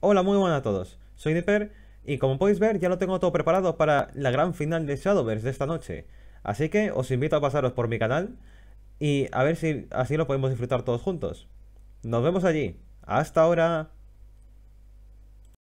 Hola, muy buenas a todos. Soy Dipper y como podéis ver ya lo tengo todo preparado para la gran final de Shadowverse de esta noche. Así que os invito a pasaros por mi canal y a ver si así lo podemos disfrutar todos juntos. Nos vemos allí. Hasta ahora.